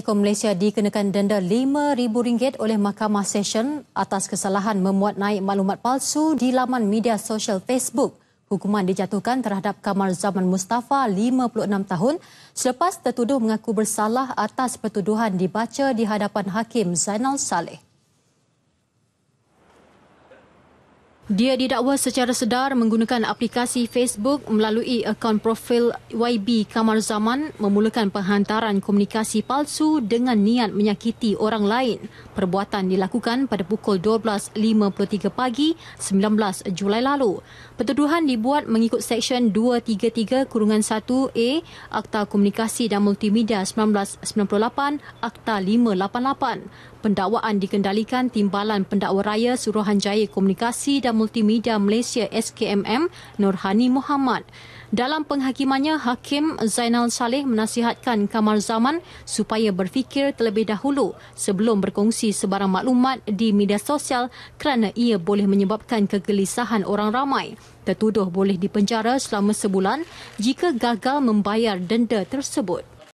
Ekonom Malaysia dikenakan denda RM5,000 oleh Mahkamah Session atas kesalahan memuat naik maklumat palsu di laman media sosial Facebook. Hukuman dijatuhkan terhadap Kamar Zaman Mustafa, 56 tahun, selepas tertuduh mengaku bersalah atas pertuduhan dibaca di hadapan Hakim Zainal Saleh. Dia didakwa secara sedar menggunakan aplikasi Facebook melalui akaun profil YB Kamar Zaman memulakan penghantaran komunikasi palsu dengan niat menyakiti orang lain perbuatan dilakukan pada pukul 12.53 pagi 19 Julai lalu. Pertuduhan dibuat mengikut Seksyen 233 Kurungan 1A Akta Komunikasi dan Multimedia 1998 Akta 588. Pendakwaan dikendalikan Timbalan Pendakwa Raya Suruhanjaya Komunikasi dan Multimedia Malaysia SKMM Nurhani Muhammad. Dalam penghakimannya, Hakim Zainal Saleh menasihatkan Kamal Zaman supaya berfikir terlebih dahulu sebelum berkongsi sebarang maklumat di media sosial kerana ia boleh menyebabkan kegelisahan orang ramai. Tertuduh boleh dipenjara selama sebulan jika gagal membayar denda tersebut.